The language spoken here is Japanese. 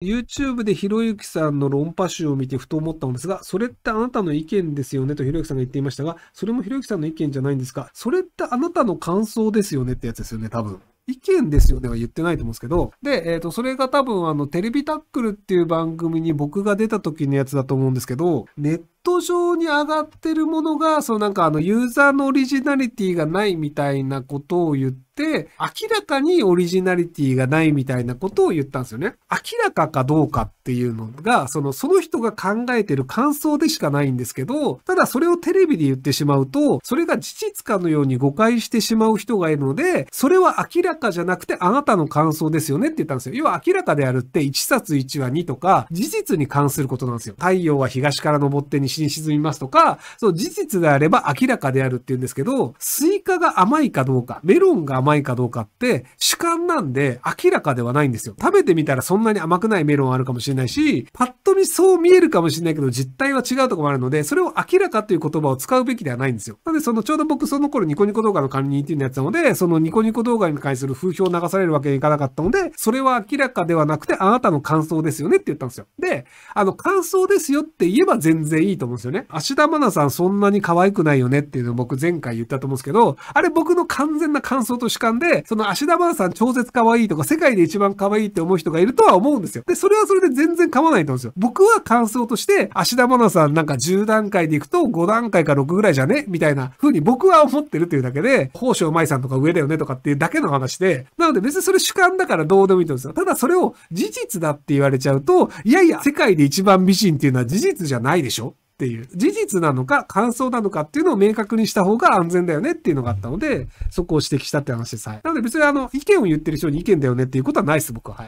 YouTube でひろゆきさんの論破集を見てふと思ったのですが、それってあなたの意見ですよねとひろゆきさんが言っていましたが、それもひろゆきさんの意見じゃないんですかそれってあなたの感想ですよねってやつですよね、多分。意見ですよねは言ってないと思うんですけど、で、えっ、ー、と、それが多分あの、テレビタックルっていう番組に僕が出た時のやつだと思うんですけど、ネット上に上がってるものが、そのなんかあのユーザーのオリジナリティがないみたいなことを言って、明らかにオリジナリティがないみたいなことを言ったんですよね。明らかかどうかっていうのが、そのその人が考えてる感想でしかないんですけど、ただそれをテレビで言ってしまうと、それが事実かのように誤解してしまう人がいるので、それは明らかじゃなくてあなたの感想ですよねって言ったんですよ。要は明らかであるって1冊1話2とか、事実に関することなんですよ。太陽は東から昇って西に沈みますとか、そ事実であれば明らかであるっていうんですけど、推イカが甘いかどうか、メロンが甘いかどうかって、主観なんで明らかではないんですよ。食べてみたらそんなに甘くないメロンあるかもしれないし、パッと見そう見えるかもしれないけど、実態は違うとこもあるので、それを明らかという言葉を使うべきではないんですよ。なんで、その、ちょうど僕その頃ニコニコ動画の管理人っていうのやってたので、そのニコニコ動画に関する風評を流されるわけにいかなかったので、それは明らかではなくて、あなたの感想ですよねって言ったんですよ。で、あの、感想ですよって言えば全然いいと思うんですよね。芦田愛菜さんそんなに可愛くないよねっていうのを僕前回言ったと思うんですけど、あれ僕の完全な感想と主観で、その芦田愛さん超絶可愛いとか、世界で一番可愛いって思う人がいるとは思うんですよ。で、それはそれで全然構わないと思うんですよ。僕は感想として、芦田愛さんなんか10段階でいくと5段階か6ぐらいじゃねみたいな風に僕は思ってるっていうだけで、宝生舞さんとか上だよねとかっていうだけの話で、なので別にそれ主観だからどうでもいいと思うんですよ。ただそれを事実だって言われちゃうと、いやいや、世界で一番美人っていうのは事実じゃないでしょっていう、事実なのか感想なのかっていうのを明確にした方が安全だよねっていうのがあったので、そこを指摘したって話です。はい。なので別にあの、意見を言ってる人に意見だよねっていうことはないです、僕は。はい。